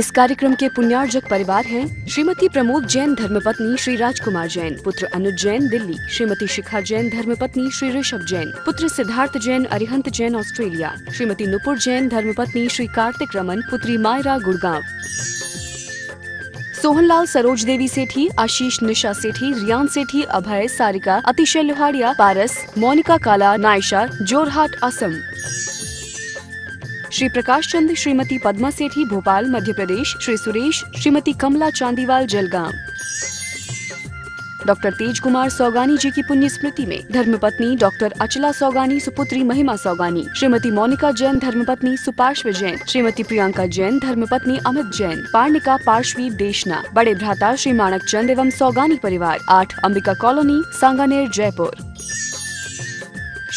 इस कार्यक्रम के पुण्यार्जक परिवार हैं श्रीमती प्रमोद जैन धर्मपत्नी श्री राजकुमार जैन पुत्र अनुज जैन दिल्ली श्रीमती शिखा जैन धर्मपत्नी श्री ऋषभ जैन पुत्र सिद्धार्थ जैन अरिहंत जैन ऑस्ट्रेलिया श्रीमती नुपुर जैन धर्मपत्नी श्री कार्तिक रमन पुत्री मायरा गुड़गांव सोहनलाल सरोज देवी सेठी आशीष निशा सेठी रियान सेठी अभय सारिका अतिशय लोहाड़िया पारस मोनिका काला नायशा जोरहाट असम श्री प्रकाश चंद श्रीमती पद्मा सेठी भोपाल मध्य प्रदेश श्री सुरेश श्रीमती कमला चांदीवाल जलगांव डॉक्टर तेज कुमार सौगानी जी की पुण्य स्मृति में धर्मपत्नी डॉक्टर अचला सौगानी सुपुत्री महिमा सौगानी श्रीमती मोनिका जैन धर्मपत्नी सुपार्श्व जैन श्रीमती प्रियंका जैन धर्मपत्नी अमित जैन पार्णिका पार्श्वी देशना बड़े भ्राता श्री मानक चंद एवं सौगानी परिवार आठ अंबिका कॉलोनी सांगानेर जयपुर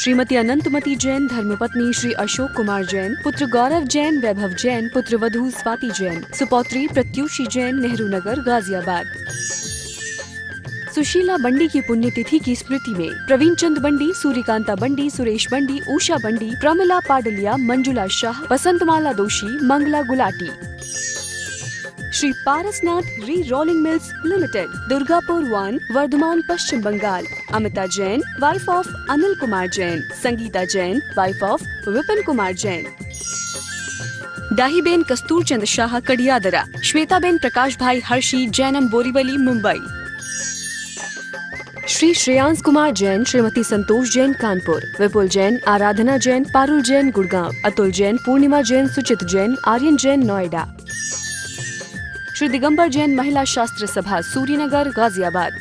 श्रीमती अनंतमती जैन धर्मपत्नी श्री अशोक कुमार जैन पुत्र गौरव जैन वैभव जैन पुत्र वधु स्वाति जैन सुपौत्री प्रत्युषी जैन नेहरू नगर गाजियाबाद सुशीला बंडी की पुण्यतिथि की स्मृति में प्रवीण चंद बंडी सूर्यकांता बंडी सुरेश बंडी उषा बंडी प्रमिला पाडलिया मंजुला शाह बसंतमाला दोषी Mangla Gulati Shri Parasnath rerolling mills limited Durgapur one Vardhaman Paschim Bengal Amita Jain wife of Anil Kumar Jain Sangeeta Jain wife of Vipin Kumar Jain Dahiben Kasturchand Shah Kadiyadara Shwetaben Prakash bhai Harshi Jainam Borivali Mumbai Shri Shreyansh Kumar Jain Shrimati संतोष जैन कानपुर विपुल जैन आराधना जैन पारुल जैन गुड़गांव अतुल जैन पूर्णिमा जैन सुचित Jain Aryan Jain Noida Shri Digambar Jain Mahila Shastra Sabha Suryanagar Ghaziabad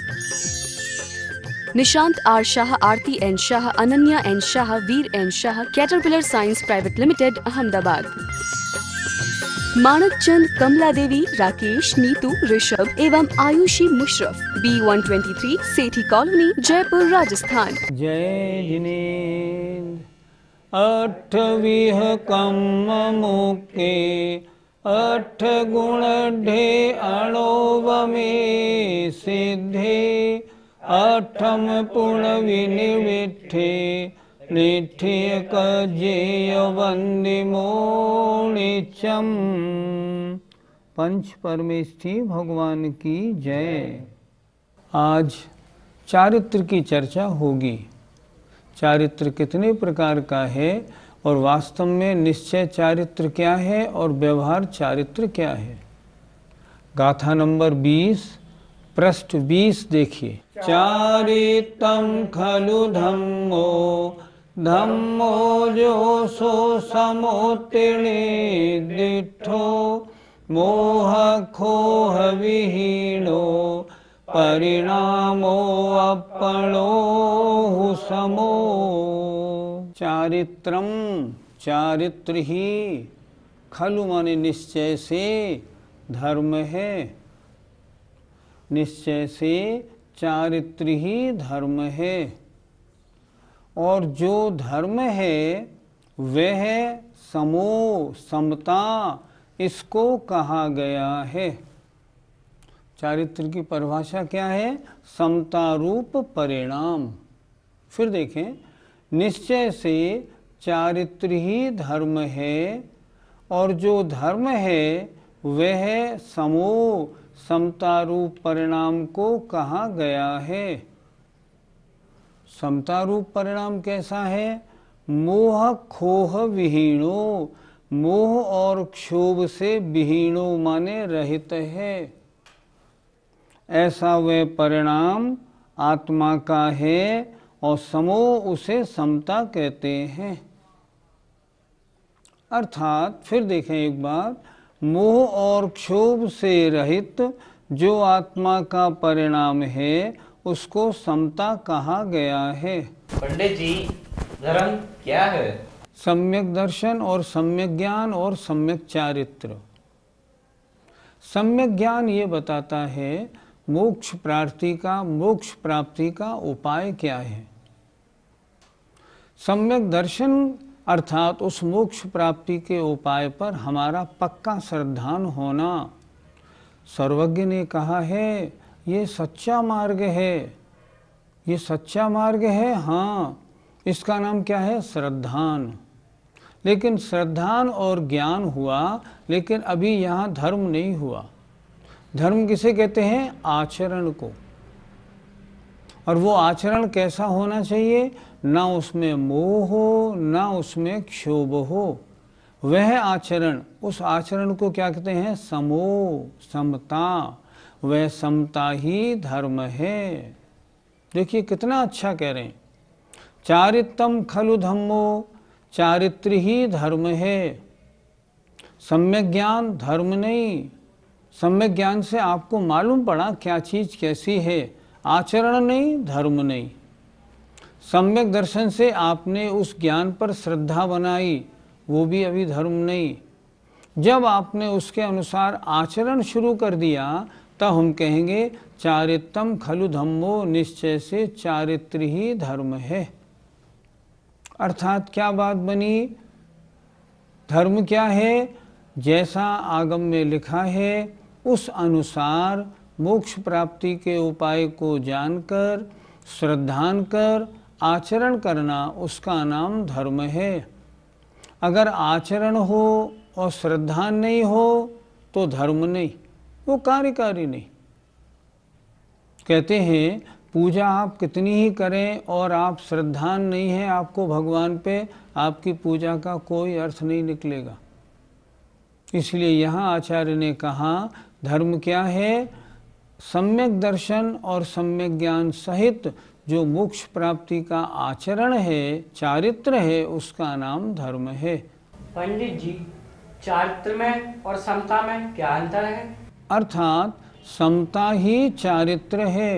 Nishant R Shah Aarti N Shah Ananya N Shah Veer N Shah Caterpillar science private limited Ahmedabad Manak Chand Kamla Devi Rakesh Neetu Rishabh एवं Ayushi Musharraf B three Sethi colony Jaipur Rajasthan जय जिनेन्द्र विह कम मुके अठ गुण ढे अणोवमे सिद्धि अठम पुण विनिविठे लिठिय वंदी मोणिचम पंच परमेष्ठी भगवान की जय आज चारित्र की चर्चा होगी चारित्र कितने प्रकार का है और वास्तव में निश्चय चारित्र क्या है और व्यवहार चारित्र क्या है गाथा नंबर बीस पृष्ठ बीस देखिए चारितम खलु धम्मो धम्मो जो सो समोतिणे दिठो मोह खोह विहीनो परिणामो अपणो समो चारित्रम चारित्र ही खलु माने निश्चय से धर्म है निश्चय से चारित्र ही धर्म है और जो धर्म है वह समो समता इसको कहा गया है चारित्र की परिभाषा क्या है समता रूप परिणाम फिर देखें निश्चय से चारित्र ही धर्म है और जो धर्म है वह समूह समतारूप परिणाम को कहा गया है समतारूप परिणाम कैसा है मोह खोह विहीणो मोह और क्षोभ से विहीणो माने रहित है ऐसा वह परिणाम आत्मा का है और समूह उसे समता कहते हैं अर्थात फिर देखें एक बार मोह और क्षोभ से रहित जो आत्मा का परिणाम है उसको समता कहा गया है पंडित जी धर्म क्या है सम्यक दर्शन और सम्यक ज्ञान और सम्यक चारित्र सम्यक ज्ञान ये बताता है मोक्ष प्रार्थी का मोक्ष प्राप्ति का उपाय क्या है सम्यक दर्शन अर्थात उस मोक्ष प्राप्ति के उपाय पर हमारा पक्का श्रद्धान होना सर्वज्ञ ने कहा है ये सच्चा मार्ग है ये सच्चा मार्ग है हाँ इसका नाम क्या है श्रद्धान लेकिन श्रद्धान और ज्ञान हुआ लेकिन अभी यहाँ धर्म नहीं हुआ धर्म किसे कहते हैं आचरण को और वो आचरण कैसा होना चाहिए ना उसमें मोह हो ना उसमें क्षोभ हो वह आचरण उस आचरण को क्या कहते हैं समोह समता वह समता ही धर्म है देखिए कितना अच्छा कह रहे हैं चारित्रम खलु धम्मो चारित्र ही धर्म है सम्यक ज्ञान धर्म नहीं सम्यक ज्ञान से आपको मालूम पड़ा क्या चीज़ कैसी है आचरण नहीं धर्म नहीं सम्यक दर्शन से आपने उस ज्ञान पर श्रद्धा बनाई वो भी अभी धर्म नहीं जब आपने उसके अनुसार आचरण शुरू कर दिया तब हम कहेंगे चारित्रम खलु धम्मो निश्चय से चारित्र ही धर्म है अर्थात क्या बात बनी धर्म क्या है जैसा आगम में लिखा है उस अनुसार मोक्ष प्राप्ति के उपाय को जानकर श्रद्धान कर आचरण करना उसका नाम धर्म है अगर आचरण हो और श्रद्धा नहीं हो तो धर्म नहीं वो कार्यकारी नहीं कहते हैं पूजा आप कितनी ही करें और आप श्रद्धान नहीं है आपको भगवान पे आपकी पूजा का कोई अर्थ नहीं निकलेगा इसलिए यहाँ आचार्य ने कहा धर्म क्या है सम्यक दर्शन और सम्यक ज्ञान सहित जो मोक्ष प्राप्ति का आचरण है चारित्र है उसका नाम धर्म है पंडित जी चारित्र में और समता में क्या अंतर है अर्थात समता ही चारित्र है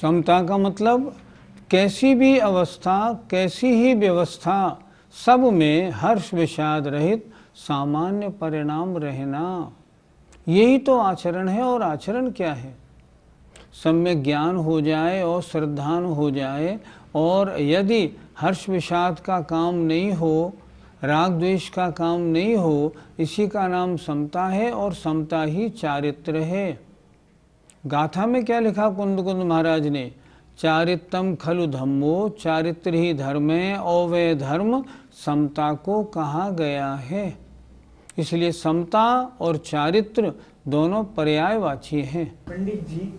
समता का मतलब कैसी भी अवस्था कैसी ही व्यवस्था सब में हर्ष विषाद रहित सामान्य परिणाम रहना यही तो आचरण है और आचरण क्या है सब में ज्ञान हो जाए और श्रद्धान हो जाए और यदि हर्ष विषाद का काम नहीं हो राग द्वेष का काम नहीं हो इसी का नाम समता है और समता ही चारित्र है गाथा में क्या लिखा कुंद कुंद महाराज ने चारित्रम खलु धम्मो चारित्र ही धर्म है और वह धर्म समता को कहा गया है इसलिए समता और चारित्र दोनों पर्यायवाची हैं पंडित जी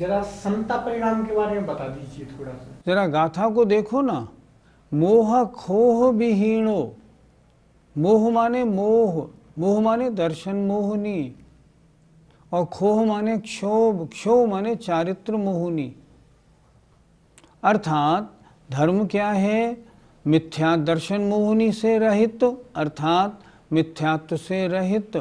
जरा संता परिणाम के बारे में बता दीजिए थोड़ा सा जरा गाथा को देखो ना मोह खोह विहीणो मोह माने मोह मोह माने दर्शन मोहनी और खोह माने क्षोभ क्षोभ माने चारित्र मोहनी अर्थात धर्म क्या है मिथ्या दर्शन मोहनी से रहित अर्थात मिथ्यात्व से रहित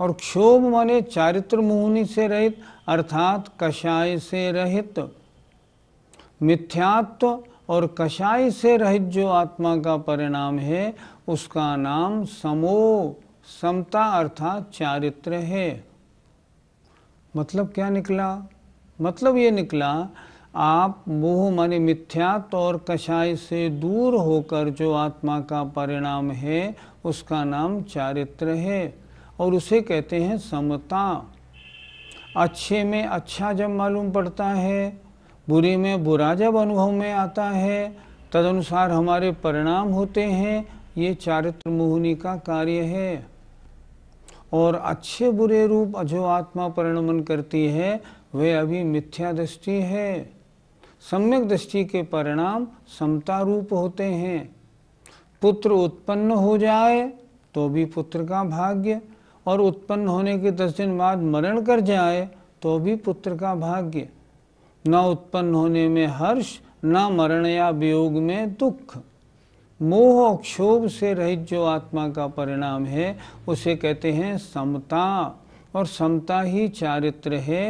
और क्षोभ माने चारित्र मोहनी से रहित अर्थात कषाय से रहित मिथ्यात्व और कषाय से रहित जो आत्मा का परिणाम है उसका नाम समो समता अर्थात चारित्र है मतलब क्या निकला मतलब ये निकला आप मोह माने मिथ्यात्व और कषाय से दूर होकर जो आत्मा का परिणाम है उसका नाम चारित्र है और उसे कहते हैं समता अच्छे में अच्छा जब मालूम पड़ता है बुरे में बुरा जब अनुभव में आता है तदनुसार हमारे परिणाम होते हैं ये चारित्र मोहनी का कार्य है और अच्छे बुरे रूप जो आत्मा परिणमन करती है वे अभी मिथ्या दृष्टि है सम्यक दृष्टि के परिणाम समता रूप होते हैं पुत्र उत्पन्न हो जाए तो भी पुत्र का भाग्य और उत्पन्न होने के दस दिन बाद मरण कर जाए तो भी पुत्र का भाग्य न उत्पन्न होने में हर्ष न मरण या वियोग में दुख मोह और क्षोभ से रहित जो आत्मा का परिणाम है उसे कहते हैं समता और समता ही चारित्र है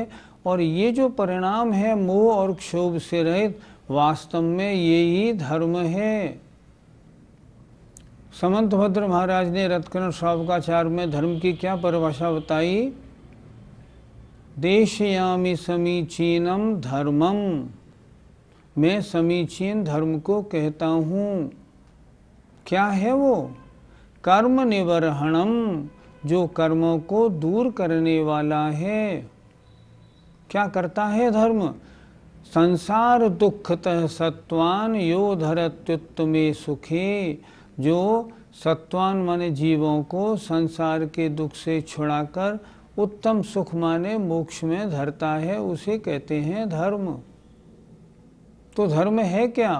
और ये जो परिणाम है मोह और क्षोभ से रहित वास्तव में ये ही धर्म है समंत भद्र महाराज ने का चार में धर्म की क्या परिभाषा बताई देशयामी समीचीनम धर्मम मैं समीचीन धर्म को कहता हूँ क्या है वो कर्म निवरहणम जो कर्मों को दूर करने वाला है क्या करता है धर्म संसार दुखतः सत्वान यो धरत्युत्तमे सुखे जो सत्वान माने जीवों को संसार के दुख से छुड़ाकर उत्तम सुख माने मोक्ष में धरता है उसे कहते हैं धर्म तो धर्म है क्या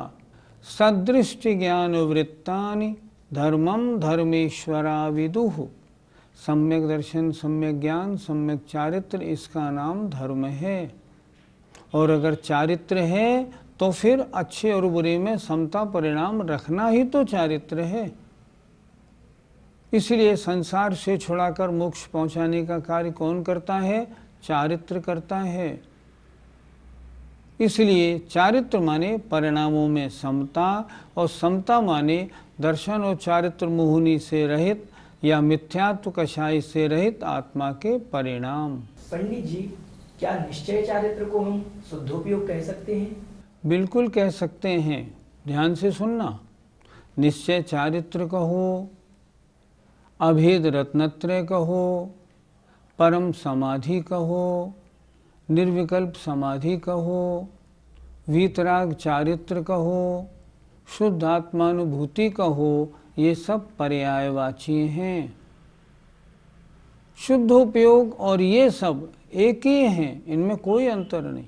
सदृष्टि ज्ञान वृत्तानि धर्मम धर्मेश्वरा विदुह सम्यक दर्शन सम्यक ज्ञान सम्यक चारित्र इसका नाम धर्म है और अगर चारित्र है तो फिर अच्छे और बुरे में समता परिणाम रखना ही तो चारित्र है इसलिए संसार से छुड़ाकर मोक्ष पहुंचाने का कार्य कौन करता है चारित्र करता है इसलिए चारित्र माने परिणामों में समता और समता माने दर्शन और चारित्र मोहनी से रहित या मिथ्यात्व कषाई से रहित आत्मा के परिणाम पंडित जी क्या निश्चय चारित्र को हम शुद्धोपयोग कह सकते हैं बिल्कुल कह सकते हैं ध्यान से सुनना निश्चय चारित्र कहो अभेद रत्नत्रय कहो परम समाधि कहो निर्विकल्प समाधि कहो वीतराग चारित्र कहो शुद्ध आत्मानुभूति कहो ये सब पर्यायवाची हैं शुद्ध उपयोग और ये सब एक ही हैं इनमें कोई अंतर नहीं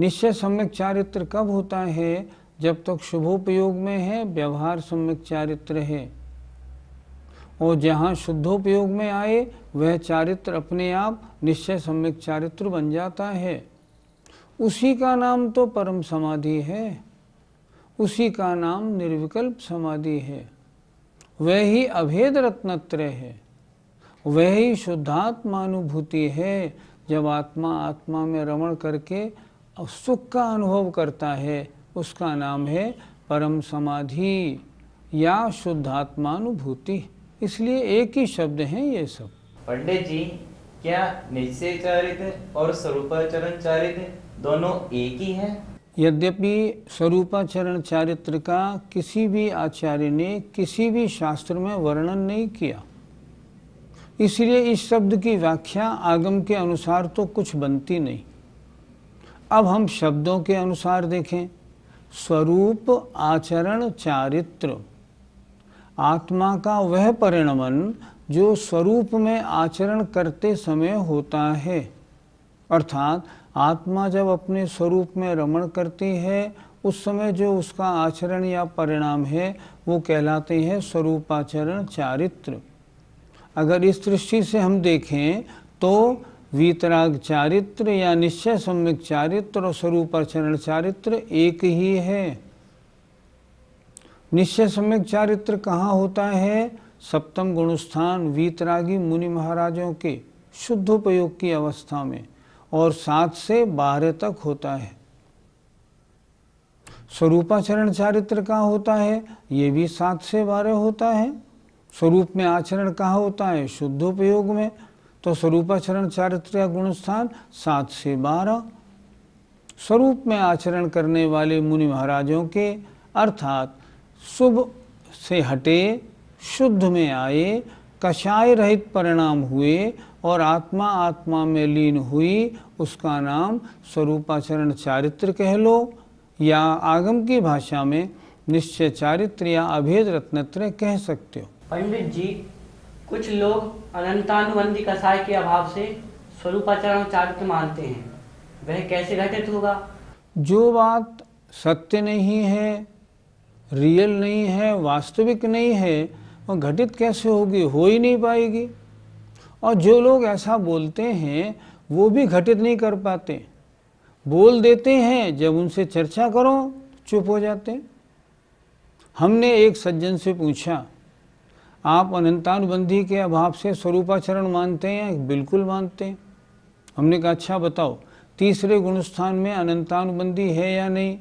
निश्चय सम्यक चारित्र कब होता है जब तक शुभोपयोग में है व्यवहार सम्यक चारित्र है और जहाँ शुद्धोपयोग में आए वह चारित्र अपने आप निश्चय सम्यक चारित्र बन जाता है उसी का नाम तो परम समाधि है उसी का नाम निर्विकल्प समाधि है वह ही अभेद रत्नत्र है वह ही शुद्धात्मानुभूति है जब आत्मा आत्मा में रमण करके और सुख का अनुभव करता है उसका नाम है परम समाधि या शुद्धात्मानुभूति इसलिए एक ही शब्द है ये सब पंडित जी क्या निश्चय चारित और स्वरूपाचरण चारित दोनों एक ही है यद्यपि स्वरूपाचरण चारित्र का किसी भी आचार्य ने किसी भी शास्त्र में वर्णन नहीं किया इसलिए इस शब्द की व्याख्या आगम के अनुसार तो कुछ बनती नहीं अब हम शब्दों के अनुसार देखें स्वरूप आचरण चारित्र आत्मा का वह परिणमन जो स्वरूप में आचरण करते समय होता है अर्थात आत्मा जब अपने स्वरूप में रमण करती है उस समय जो उसका आचरण या परिणाम है वो कहलाते हैं स्वरूपाचरण चारित्र अगर इस दृष्टि से हम देखें तो वीतराग चारित्र या निश्चय सम्यक चारित्र और स्वरूप चरण चारित्र एक ही है निश्चय सम्यक चारित्र कहाँ होता है सप्तम गुणस्थान वीतरागी मुनि महाराजों के शुद्ध उपयोग की अवस्था में और सात से बारह तक होता है स्वरूपाचरण चारित्र कहाँ होता है ये भी सात से बारह होता है स्वरूप में आचरण कहाँ होता है शुद्ध उपयोग में तो स्वरूपाचरण चारित्र गुण स्थान सात से बारह स्वरूप में आचरण करने वाले मुनि महाराजों के अर्थात शुभ से हटे शुद्ध में आए कषाय रहित परिणाम हुए और आत्मा आत्मा में लीन हुई उसका नाम स्वरूपाचरण चारित्र कह लो या आगम की भाषा में निश्चय चारित्र या अभेद रत्नत्र कह सकते हो पंडित जी कुछ लोग अनंतानुबंधी कसाय के अभाव से स्वरूपाचरण के मानते हैं वह कैसे घटित होगा जो बात सत्य नहीं है रियल नहीं है वास्तविक नहीं है वह घटित कैसे होगी हो ही नहीं पाएगी और जो लोग ऐसा बोलते हैं वो भी घटित नहीं कर पाते बोल देते हैं जब उनसे चर्चा करो चुप हो जाते हमने एक सज्जन से पूछा आप अनंतानुबंधी के अभाव से स्वरूपाचरण मानते हैं बिल्कुल मानते हैं हमने कहा अच्छा बताओ तीसरे गुणस्थान में अनंतानुबंधी है या नहीं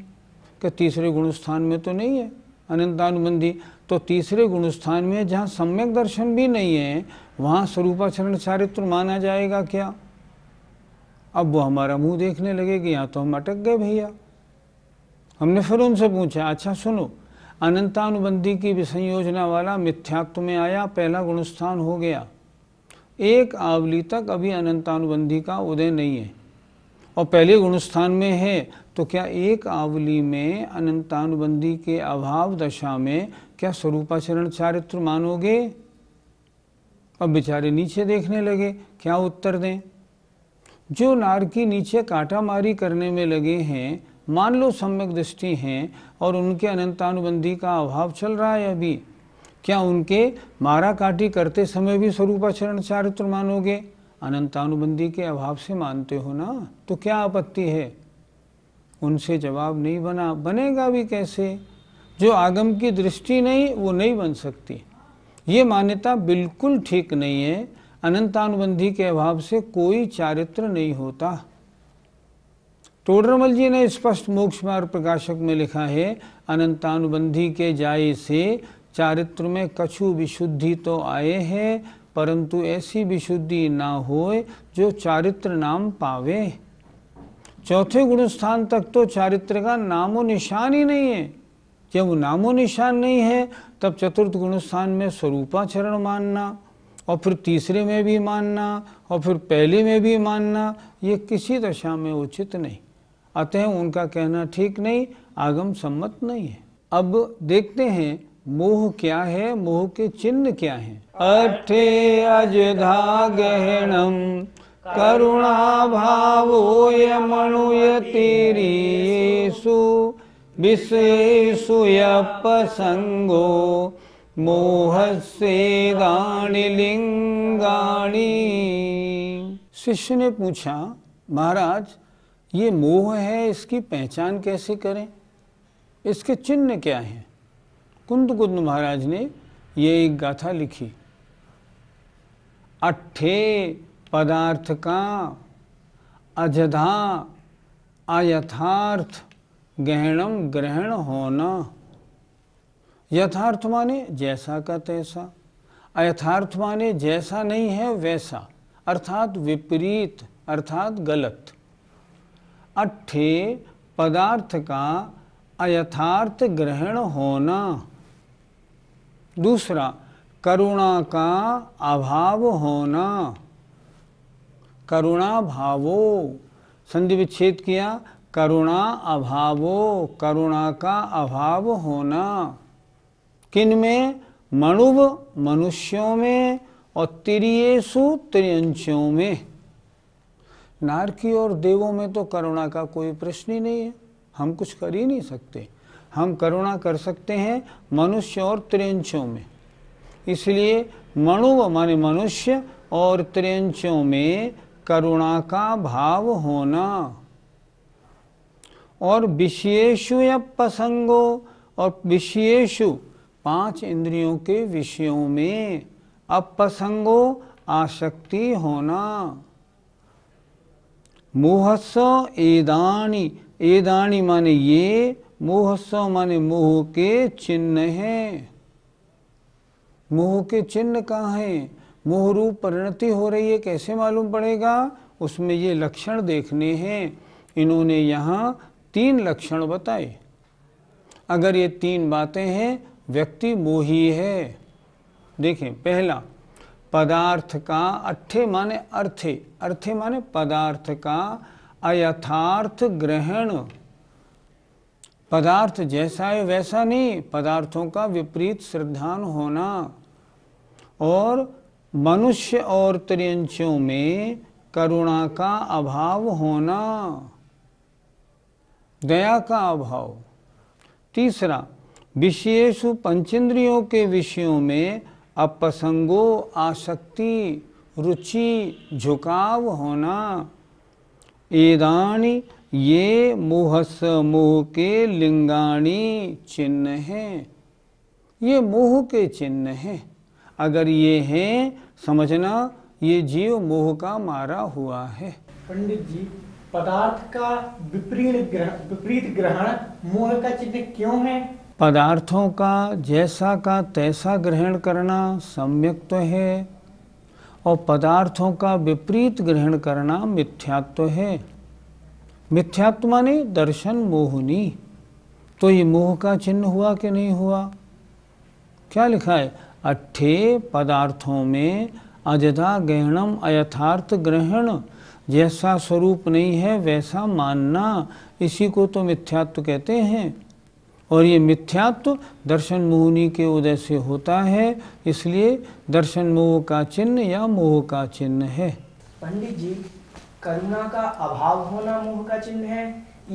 कि तीसरे गुणस्थान में तो नहीं है अनंतानुबंधी तो तीसरे गुणस्थान में जहाँ सम्यक दर्शन भी नहीं है वहाँ स्वरूपाचरण चारित्र माना जाएगा क्या अब वो हमारा मुंह देखने लगेगी यहाँ तो हम अटक गए भैया हमने फिर उनसे पूछा अच्छा सुनो अनंतानुबंधी की विसंयोजना वाला मिथ्यात्व में आया पहला गुणस्थान हो गया एक आवली तक अभी अनंतानुबंधी का उदय नहीं है और पहले गुणस्थान में है तो क्या एक आवली में अनंतानुबंधी के अभाव दशा में क्या स्वरूपाचरण चारित्र मानोगे अब बेचारे नीचे देखने लगे क्या उत्तर दें जो नारकी नीचे काटामारी करने में लगे हैं मान लो सम्यक दृष्टि हैं और उनके अनंतानुबंधी का अभाव चल रहा है अभी क्या उनके मारा काटी करते समय भी स्वरूपाचरण चारित्र मानोगे अनंतानुबंधी के अभाव से मानते हो ना तो क्या आपत्ति है उनसे जवाब नहीं बना बनेगा भी कैसे जो आगम की दृष्टि नहीं वो नहीं बन सकती ये मान्यता बिल्कुल ठीक नहीं है अनंतानुबंधी के अभाव से कोई चारित्र नहीं होता टोडरमल जी ने स्पष्ट मोक्ष मार्ग प्रकाशक में लिखा है अनंतानुबंधी के जाय से चारित्र में कछु विशुद्धि तो आए हैं परंतु ऐसी विशुद्धि ना होए जो चारित्र नाम पावे चौथे गुणस्थान तक तो चारित्र का नामो निशान ही नहीं है जब नामो निशान नहीं है तब चतुर्थ गुणस्थान में स्वरूपाचरण मानना और फिर तीसरे में भी मानना और फिर पहले में भी मानना ये किसी दशा में उचित नहीं अतः उनका कहना ठीक नहीं आगम सम्मत नहीं है अब देखते हैं मोह क्या है मोह के चिन्ह क्या हैं अठे अजधा गहणम करुणा भावो ये मणुयतिरीसु विषेषु यपसंगो मोहस्य गाणी लिंगाणी शिष्य ने पूछा महाराज ये मोह है इसकी पहचान कैसे करें इसके चिन्ह क्या हैं कुंद कुंद महाराज ने ये एक गाथा लिखी अट्ठे पदार्थ का अजधा अयथार्थ गहणम ग्रहण होना यथार्थ माने जैसा का तैसा अयथार्थ माने जैसा नहीं है वैसा अर्थात विपरीत अर्थात गलत अट्ठे पदार्थ का अयथार्थ ग्रहण होना दूसरा करुणा का अभाव होना करुणा भावो संधि विच्छेद किया करुणा अभावो करुणा का अभाव होना किन में मणुव मनुष्यों में और तिरियेशु त्रियंशों में नारकी और देवों में तो करुणा का कोई प्रश्न ही नहीं है हम कुछ कर ही नहीं सकते हम करुणा कर सकते हैं मनुष्य और त्रेंचों में इसलिए मणु माने मनुष्य और त्रियंशों में करुणा का भाव होना और विशेषु या प्रसंगो और विषयेशु पांच इंद्रियों के विषयों में अपसंगो आसक्ति होना मोहस्स एदानी एदानी माने ये मोहस्स माने मोह के चिन्ह हैं मोह के चिन्ह कहाँ हैं मोह रूप परिणति हो रही है कैसे मालूम पड़ेगा उसमें ये लक्षण देखने हैं इन्होंने यहाँ तीन लक्षण बताए अगर ये तीन बातें हैं व्यक्ति मोही है देखें पहला पदार्थ का अठे माने अर्थे अर्थे माने पदार्थ का अयथार्थ ग्रहण पदार्थ जैसा है वैसा नहीं पदार्थों का विपरीत श्रद्धान होना और मनुष्य और त्रियंशों में करुणा का अभाव होना दया का अभाव तीसरा विशेष पंचेंद्रियों के विषयों में अपसंगो आसक्ति रुचि झुकाव होना ईदानी ये मोहस मोह के लिंगाणी चिन्ह हैं ये मोह के चिन्ह हैं अगर ये हैं समझना ये जीव मोह का मारा हुआ है पंडित जी पदार्थ का विपरीत ग्रहण विपरीत ग्रहण मोह का चिन्ह क्यों है पदार्थों का जैसा का तैसा ग्रहण करना सम्यक तो है और पदार्थों का विपरीत ग्रहण करना मिथ्यात्व है मिथ्यात्व माने दर्शन मोहनी तो ये मोह का चिन्ह हुआ कि नहीं हुआ क्या लिखा है अट्ठे पदार्थों में अजदा गहणम अयथार्थ ग्रहण जैसा स्वरूप नहीं है वैसा मानना इसी को तो मिथ्यात्व कहते हैं और ये मिथ्यात्व दर्शन मोहनी के उदय से होता है इसलिए दर्शन मोह का चिन्ह या मोह का चिन्ह है पंडित जी करुणा का अभाव होना मोह का चिन्ह है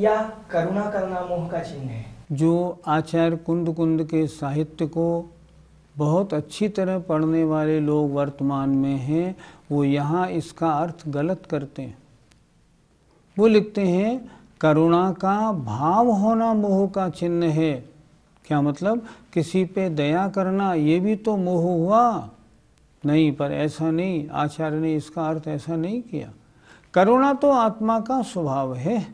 या करुणा करना मोह का चिन्ह है जो आचार्य कुंद कुंद के साहित्य को बहुत अच्छी तरह पढ़ने वाले लोग वर्तमान में हैं वो यहाँ इसका अर्थ गलत करते हैं वो लिखते हैं करुणा का भाव होना मोह का चिन्ह है क्या मतलब किसी पे दया करना ये भी तो मोह हुआ नहीं पर ऐसा नहीं आचार्य ने इसका अर्थ ऐसा नहीं किया करुणा तो आत्मा का स्वभाव है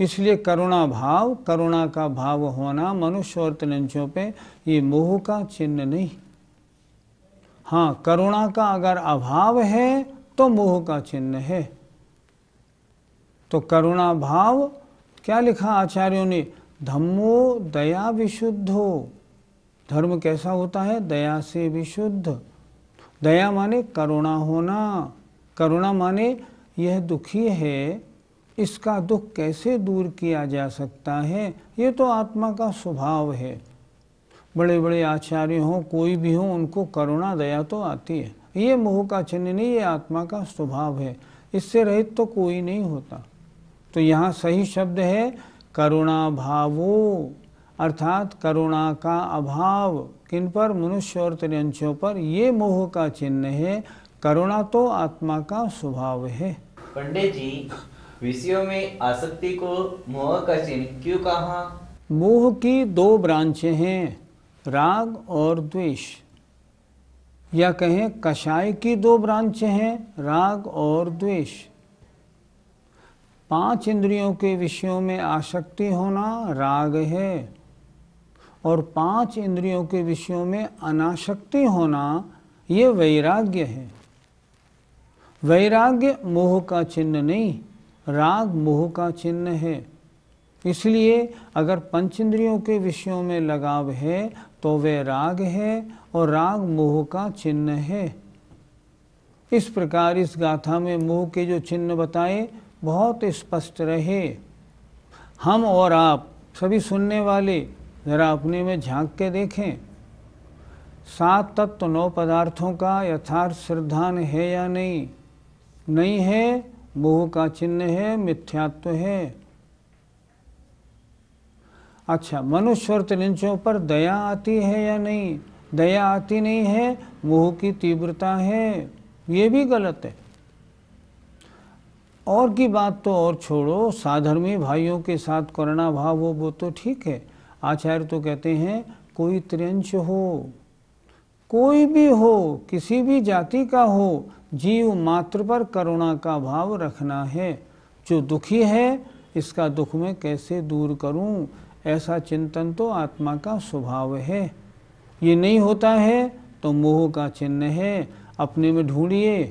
इसलिए करुणा भाव करुणा का भाव होना मनुष्य और तनंचों पे ये मोह का चिन्ह नहीं हाँ करुणा का अगर अभाव है तो मोह का चिन्ह है तो करुणा भाव क्या लिखा आचार्यों ने धम्मो दया विशुद्ध हो धर्म कैसा होता है दया से विशुद्ध दया माने करुणा होना करुणा माने यह दुखी है इसका दुख कैसे दूर किया जा सकता है ये तो आत्मा का स्वभाव है बड़े बड़े आचार्य हों कोई भी हो उनको करुणा दया तो आती है ये मोह का चिन्ह नहीं ये आत्मा का स्वभाव है इससे रहित तो कोई नहीं होता तो यहाँ सही शब्द है करुणा भावो अर्थात करुणा का अभाव किन पर मनुष्य और त्रियंशों पर ये मोह का चिन्ह है करुणा तो आत्मा का स्वभाव है पंडित जी विषयों में आसक्ति को मोह का चिन्ह क्यों कहा मोह की दो ब्रांचे हैं राग और द्वेष या कहें कषाय की दो ब्रांचे हैं राग और द्वेष पांच इंद्रियों के विषयों में आसक्ति होना राग है और पांच इंद्रियों के विषयों में अनाशक्ति होना ये वैराग्य है वैराग्य मोह का चिन्ह नहीं राग मोह का चिन्ह है इसलिए अगर पंच इंद्रियों के विषयों में लगाव है तो वे राग है और राग मोह का चिन्ह है इस प्रकार इस गाथा में मोह के जो चिन्ह बताए बहुत स्पष्ट रहे हम और आप सभी सुनने वाले ज़रा अपने में झांक के देखें सात तत्व तो नौ पदार्थों का यथार्थ सिद्धांत है या नहीं नहीं है मोह का चिन्ह है मिथ्यात्व है अच्छा मनुष्य और तिलिंचों पर दया आती है या नहीं दया आती नहीं है मोह की तीव्रता है ये भी गलत है और की बात तो और छोड़ो साधर्मी भाइयों के साथ करुणा भाव हो वो तो ठीक है आचार्य तो कहते हैं कोई त्रंश हो कोई भी हो किसी भी जाति का हो जीव मात्र पर करुणा का भाव रखना है जो दुखी है इसका दुख में कैसे दूर करूं ऐसा चिंतन तो आत्मा का स्वभाव है ये नहीं होता है तो मोह का चिन्ह है अपने में ढूंढिए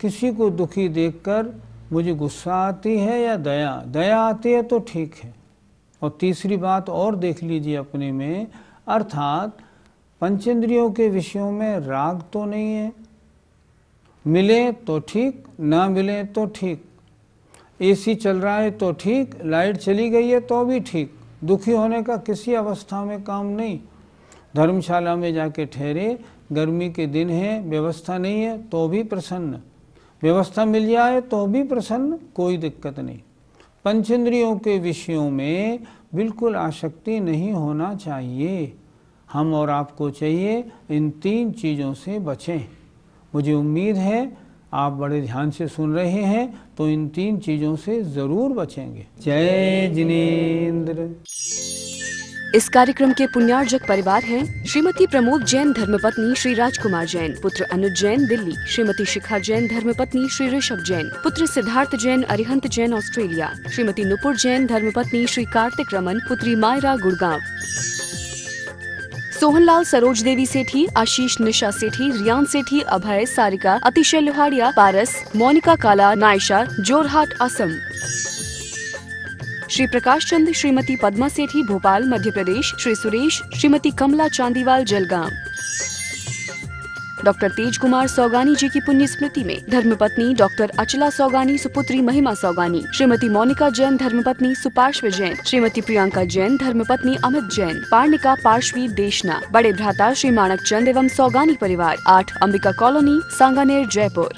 किसी को दुखी देखकर मुझे गुस्सा आती है या दया दया आती है तो ठीक है और तीसरी बात और देख लीजिए अपने में अर्थात पंचेंद्रियों के विषयों में राग तो नहीं है मिले तो ठीक ना मिले तो ठीक एसी चल रहा है तो ठीक लाइट चली गई है तो भी ठीक दुखी होने का किसी अवस्था में काम नहीं धर्मशाला में जाके ठहरे गर्मी के दिन है व्यवस्था नहीं है तो भी प्रसन्न व्यवस्था मिल जाए तो भी प्रसन्न कोई दिक्कत नहीं पंच इंद्रियों के विषयों में बिल्कुल आसक्ति नहीं होना चाहिए हम और आपको चाहिए इन तीन चीज़ों से बचें मुझे उम्मीद है आप बड़े ध्यान से सुन रहे हैं तो इन तीन चीज़ों से ज़रूर बचेंगे जय जिनेन्द्र इस कार्यक्रम के पुण्यार्जक परिवार हैं श्रीमती प्रमोद जैन धर्मपत्नी श्री राजकुमार जैन पुत्र अनुज जैन दिल्ली श्रीमती शिखा जैन धर्मपत्नी श्री ऋषभ जैन पुत्र सिद्धार्थ जैन अरिहंत जैन ऑस्ट्रेलिया श्रीमती नुपुर जैन धर्मपत्नी श्री कार्तिक रमन पुत्री मायरा गुड़गांव सोहनलाल सरोज देवी सेठी आशीष निशा सेठी रियान सेठी अभय सारिका अतिशय लोहाड़िया पारस मोनिका काला नायशा जोरहाट असम श्री प्रकाश चंद श्रीमती पद्मा सेठी भोपाल मध्य प्रदेश श्री सुरेश श्रीमती कमला चांदीवाल जलगांव डॉक्टर तेज कुमार सौगानी जी की पुण्य स्मृति में धर्मपत्नी डॉक्टर अचला सौगानी सुपुत्री महिमा सौगानी श्रीमती मोनिका जैन धर्मपत्नी सुपार्श्व जैन श्रीमती प्रियंका जैन धर्मपत्नी अमित जैन पार्णिका पार्श्वी देशना बड़े भ्राता श्री माणक चंद एवं सौगानी परिवार आठ अंबिका कॉलोनी सांगानेर जयपुर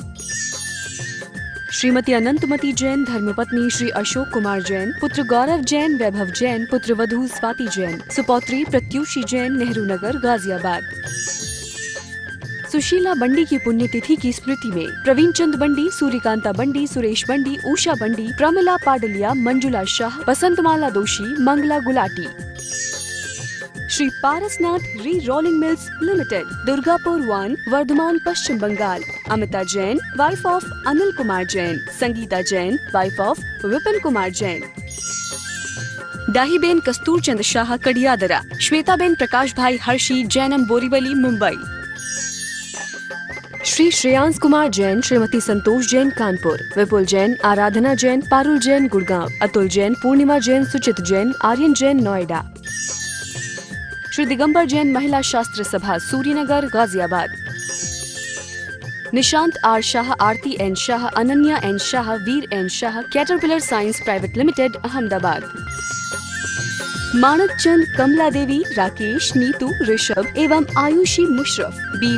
श्रीमती अनंतमती जैन धर्मपत्नी श्री अशोक कुमार जैन पुत्र गौरव जैन वैभव जैन पुत्र वधु स्वाति जैन सुपौत्री प्रत्युषी जैन नेहरू नगर गाजियाबाद सुशीला बंडी की पुण्यतिथि की स्मृति में प्रवीण चंद बंडी सूर्यकांता बंडी सुरेश बंडी उषा बंडी प्रमिला पाडलिया मंजुला शाह बसंतमाला दोषी Mangla Gulati Shri Parasnath rerolling mills limited Durgapur one Vardhaman Paschim Bengal Amita Jain wife of Anil Kumar Jain Sangeeta Jain wife of Vipin Kumar Jain Kastur Kasturchand Shah Kadiyadara Shwetaben Prakash bhai Harshi Jainam Borivali Mumbai Shri Shreyansh Kumar Jain Shrimati संतोष जैन कानपुर विपुल जैन आराधना जैन पारुल जैन गुड़गांव अतुल जैन पूर्णिमा जैन सुचित Jain Aryan Jain Noida Shri Digambar Jain Mahila Shastra Sabha Suryanagar Ghaziabad Nishant R Shah Aarti N Shah Ananya N Shah Veer N Shah Caterpillar science private limited Ahmedabad Manak Chand Kamla Devi Rakesh Neetu Rishabh एवं Ayushi Musharraf B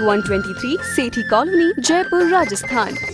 three Sethi colony Jaipur Rajasthan